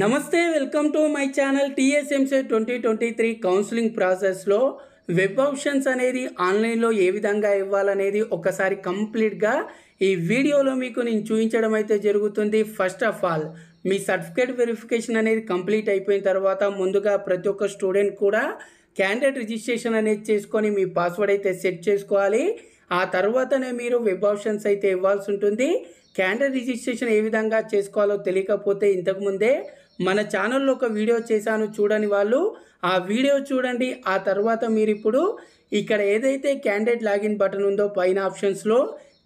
నమస్తే welcome to my channel TSMC twenty twenty three counselling ప్రాసెస్లో web options అనేది ఆన్లైన్లో ఏ విధంగా ఇవ్వాలనేది ఒకసారి కంప్లీట్గా ఈ వీడియోలో మీకు నేను చూపించడం అయితే జరుగుతుంది ఫస్ట్ ఆఫ్ ఆల్ మీ సర్టిఫికేట్ వెరిఫికేషన్ అనేది కంప్లీట్ అయిపోయిన తర్వాత ముందుగా ప్రతి ఒక్క స్టూడెంట్ కూడా క్యాండిడేట్ రిజిస్ట్రేషన్ అనేది చేసుకొని మీ పాస్వర్డ్ అయితే సెట్ చేసుకోవాలి ఆ తర్వాతనే మీరు వెబ్ ఆప్షన్స్ అయితే ఇవ్వాల్సి ఉంటుంది క్యాండిడేట్ రిజిస్ట్రేషన్ ఏ విధంగా చేసుకోవాలో తెలియకపోతే ఇంతకుముందే మన ఛానల్లో ఒక వీడియో చేశాను చూడని వాళ్ళు ఆ వీడియో చూడండి ఆ తర్వాత మీరు ఇప్పుడు ఇక్కడ ఏదైతే క్యాండిడేట్ లాగిన్ బటన్ ఉందో పైన ఆప్షన్స్లో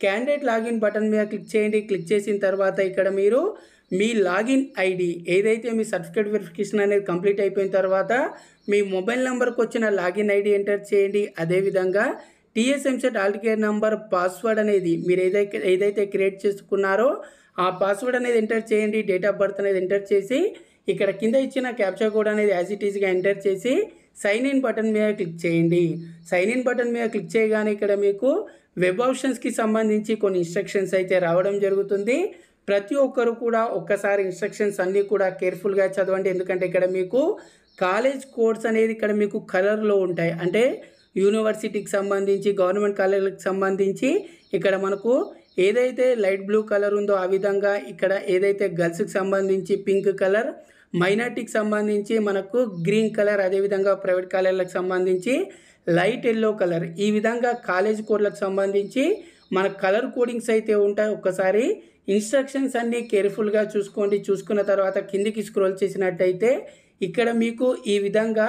క్యాండిడేట్ లాగిన్ బటన్ మీద క్లిక్ చేయండి క్లిక్ చేసిన తర్వాత ఇక్కడ మీరు మీ లాగిన్ ఐడి ఏదైతే మీ సర్టిఫికేట్ వెరిఫికేషన్ అనేది కంప్లీట్ అయిపోయిన తర్వాత మీ మొబైల్ నెంబర్కి వచ్చిన లాగిన్ ఐడి ఎంటర్ చేయండి అదేవిధంగా టీఎస్ఎంసెట్ కేర్ నెంబర్ పాస్వర్డ్ అనేది మీరు ఏదైతే ఏదైతే క్రియేట్ చేసుకున్నారో ఆ పాస్వర్డ్ అనేది ఎంటర్ చేయండి డేట్ ఆఫ్ బర్త్ అనేది ఎంటర్ చేసి ఇక్కడ కింద ఇచ్చిన క్యాప్చర్ కోడ్ అనేది యాజ్ ఇట్ ఈజ్గా ఎంటర్ చేసి సైన్ ఇన్ బటన్ మీద క్లిక్ చేయండి సైన్ ఇన్ బటన్ మీద క్లిక్ చేయగానే ఇక్కడ మీకు వెబ్ ఆప్షన్స్కి సంబంధించి కొన్ని ఇన్స్ట్రక్షన్స్ అయితే రావడం జరుగుతుంది ప్రతి ఒక్కరు కూడా ఒక్కసారి ఇన్స్ట్రక్షన్స్ అన్నీ కూడా కేర్ఫుల్గా చదవండి ఎందుకంటే ఇక్కడ మీకు కాలేజ్ కోడ్స్ అనేది ఇక్కడ మీకు కలర్లో ఉంటాయి అంటే యూనివర్సిటీకి సంబంధించి గవర్నమెంట్ కాలేజీలకు సంబంధించి ఇక్కడ మనకు ఏదైతే లైట్ బ్లూ కలర్ ఉందో ఆ విధంగా ఇక్కడ ఏదైతే గర్ల్స్కి సంబంధించి పింక్ కలర్ మైనార్టీకి సంబంధించి మనకు గ్రీన్ కలర్ అదేవిధంగా ప్రైవేట్ కాలేజీలకు సంబంధించి లైట్ ఎల్లో కలర్ ఈ విధంగా కాలేజ్ కోడ్లకు సంబంధించి మన కలర్ కోడింగ్స్ అయితే ఉంటాయి ఒక్కసారి ఇన్స్ట్రక్షన్స్ అన్నీ కేర్ఫుల్గా చూసుకోండి చూసుకున్న తర్వాత కిందికి స్క్రోల్ చేసినట్టయితే ఇక్కడ మీకు ఈ విధంగా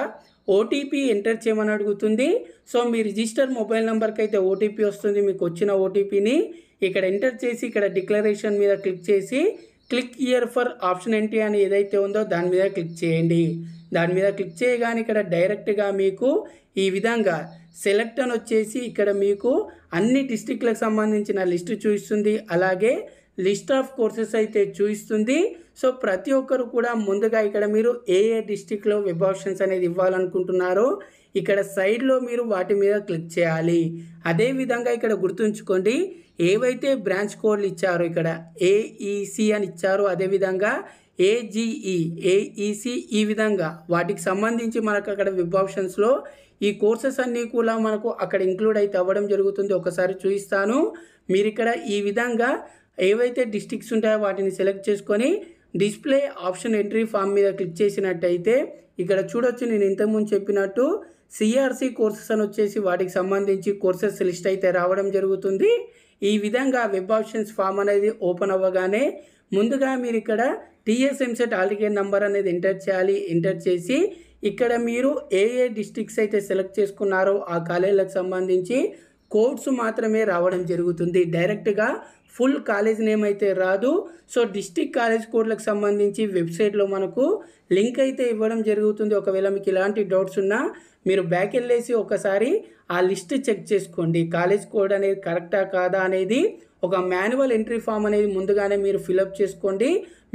ఓటీపీ ఎంటర్ చేయమని అడుగుతుంది సో మీ రిజిస్టర్ మొబైల్ నెంబర్కి అయితే ఓటీపీ వస్తుంది మీకు వచ్చిన ఓటీపీని ఇక్కడ ఎంటర్ చేసి ఇక్కడ డిక్లరేషన్ మీద క్లిక్ చేసి click year for option entry అని ఏదైతే ఉందో దాని మీద క్లిక్ చేయండి దాని మీద క్లిక్ చేయగానే ఇక్కడ డైరెక్ట్గా మీకు ఈ విధంగా సెలెక్ట్ అని వచ్చేసి ఇక్కడ మీకు అన్ని డిస్టిక్లకు సంబంధించిన లిస్టు చూస్తుంది అలాగే లిస్ట్ ఆఫ్ కోర్సెస్ అయితే చూపిస్తుంది సో ప్రతి ఒక్కరు కూడా ముందుగా ఇక్కడ మీరు ఏ ఏ డిస్టిక్లో వెబ్ ఆప్షన్స్ అనేది ఇవ్వాలనుకుంటున్నారో ఇక్కడ సైడ్లో మీరు వాటి మీద క్లిక్ చేయాలి అదేవిధంగా ఇక్కడ గుర్తుంచుకోండి ఏవైతే బ్రాంచ్ కోడ్లు ఇచ్చారో ఇక్కడ ఏఈసి e అని ఇచ్చారో అదేవిధంగా ఏజీఈ ఏఈసి e, e ఈ విధంగా వాటికి సంబంధించి మనకు అక్కడ వెబ్ ఆప్షన్స్లో ఈ కోర్సెస్ అన్నీ కూడా మనకు అక్కడ ఇంక్లూడ్ అయితే అవ్వడం జరుగుతుంది ఒకసారి చూపిస్తాను మీరు ఇక్కడ ఈ విధంగా ఏవైతే డిస్టిక్స్ ఉంటాయో వాటిని సెలెక్ట్ చేసుకొని డిస్ప్లే ఆప్షన్ ఎంట్రీ ఫామ్ మీద క్లిక్ చేసినట్టయితే ఇక్కడ చూడొచ్చు నేను ఇంతకుముందు చెప్పినట్టు సిఆర్సి కోర్సెస్ అని వచ్చేసి వాటికి సంబంధించి కోర్సెస్ లిస్ట్ అయితే రావడం జరుగుతుంది ఈ విధంగా వెబ్ ఆప్షన్స్ ఫామ్ అనేది ఓపెన్ అవ్వగానే ముందుగా మీరు ఇక్కడ టీఎస్ఎంసెట్ ఆల్టికేట్ నంబర్ అనేది ఎంటర్ చేయాలి ఎంటర్ చేసి ఇక్కడ మీరు ఏ ఏ డిస్టిక్స్ అయితే సెలెక్ట్ చేసుకున్నారో ఆ కాలేజీలకు సంబంధించి కోడ్స్ మాత్రమే రావడం జరుగుతుంది డైరెక్ట్గా ఫుల్ కాలేజ్ నేమ్ అయితే రాదు సో డిస్టిక్ కాలేజ్ కోడ్లకు సంబంధించి వెబ్సైట్లో మనకు లింక్ అయితే ఇవ్వడం జరుగుతుంది ఒకవేళ మీకు ఇలాంటి డౌట్స్ ఉన్నా మీరు బ్యాక్ వెళ్ళేసి ఒకసారి ఆ లిస్ట్ చెక్ చేసుకోండి కాలేజ్ కోడ్ అనేది కరెక్టా కాదా అనేది ఒక మాన్యువల్ ఎంట్రీ ఫామ్ అనేది ముందుగానే మీరు ఫిలప్ చేసుకోండి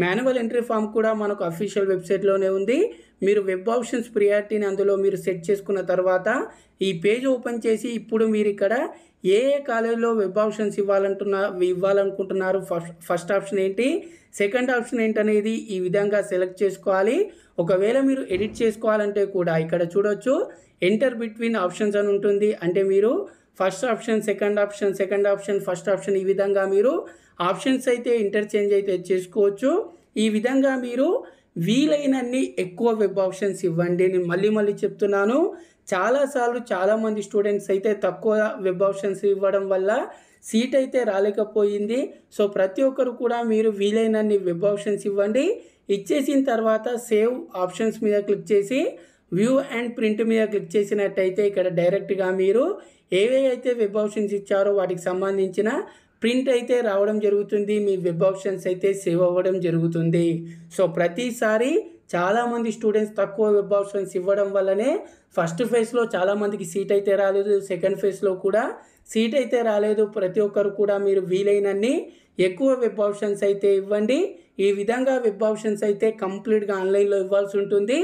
మాన్యువల్ ఎంట్రీ ఫామ్ కూడా మనకు అఫీషియల్ వెబ్సైట్లోనే ఉంది మీరు వెబ్ ఆప్షన్స్ ప్రియారిటీని అందులో మీరు సెట్ చేసుకున్న తర్వాత ఈ పేజ్ ఓపెన్ చేసి ఇప్పుడు మీరు ఇక్కడ ఏ ఏ కాలేజీలో వెబ్ ఆప్షన్స్ ఇవ్వాలంటున్నా ఇవ్వాలనుకుంటున్నారు ఫస్ట్ ఫస్ట్ ఆప్షన్ ఏంటి సెకండ్ ఆప్షన్ ఏంటనేది ఈ విధంగా సెలెక్ట్ చేసుకోవాలి ఒకవేళ మీరు ఎడిట్ చేసుకోవాలంటే కూడా ఇక్కడ చూడొచ్చు ఎంటర్ బిట్వీన్ ఆప్షన్స్ అని ఉంటుంది అంటే మీరు first option second option second option first option ఈ విధంగా మీరు ఆప్షన్స్ అయితే ఇంటర్చేంజ్ అయితే చేసుకోవచ్చు ఈ విధంగా మీరు వీలైనన్ని ఎక్కువ వెబ్ ఆప్షన్స్ ఇవ్వండి నేను మళ్ళీ మళ్ళీ చెప్తున్నాను చాలాసార్లు చాలామంది స్టూడెంట్స్ అయితే తక్కువ వెబ్ ఆప్షన్స్ ఇవ్వడం వల్ల సీట్ అయితే రాలేకపోయింది సో ప్రతి ఒక్కరు కూడా మీరు వీలైనన్ని వెబ్ ఆప్షన్స్ ఇవ్వండి ఇచ్చేసిన తర్వాత సేవ్ ఆప్షన్స్ మీద క్లిక్ చేసి వ్యూ అండ్ ప్రింట్ మీద క్లిక్ చేసినట్టయితే ఇక్కడ డైరెక్ట్గా మీరు ఏవేవైతే వెబ్ ఆప్షన్స్ ఇచ్చారో వాటికి సంబంధించిన ప్రింట్ అయితే రావడం జరుగుతుంది మీ వెబ్ ఆప్షన్స్ అయితే సేవ్ అవ్వడం జరుగుతుంది సో ప్రతిసారి చాలామంది స్టూడెంట్స్ తక్కువ వెబ్ ఆప్షన్స్ ఇవ్వడం వల్లనే ఫస్ట్ ఫేజ్లో చాలామందికి సీట్ అయితే రాలేదు సెకండ్ ఫేజ్లో కూడా సీట్ అయితే రాలేదు ప్రతి ఒక్కరు కూడా మీరు వీలైనన్ని ఎక్కువ వెబ్ ఆప్షన్స్ అయితే ఇవ్వండి ఈ విధంగా వెబ్ ఆప్షన్స్ అయితే కంప్లీట్గా ఆన్లైన్లో ఇవ్వాల్సి ఉంటుంది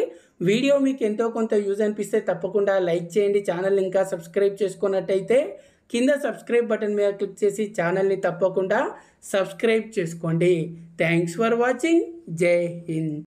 వీడియో మీకు ఎంతో కొంత యూజ్ అనిపిస్తే తప్పకుండా లైక్ చేయండి ఛానల్ ఇంకా సబ్స్క్రైబ్ చేసుకున్నట్టయితే కింద సబ్స్క్రైబ్ బటన్ మీద క్లిక్ చేసి ఛానల్ని తప్పకుండా సబ్స్క్రైబ్ చేసుకోండి థ్యాంక్స్ ఫర్ వాచింగ్ జై హింద్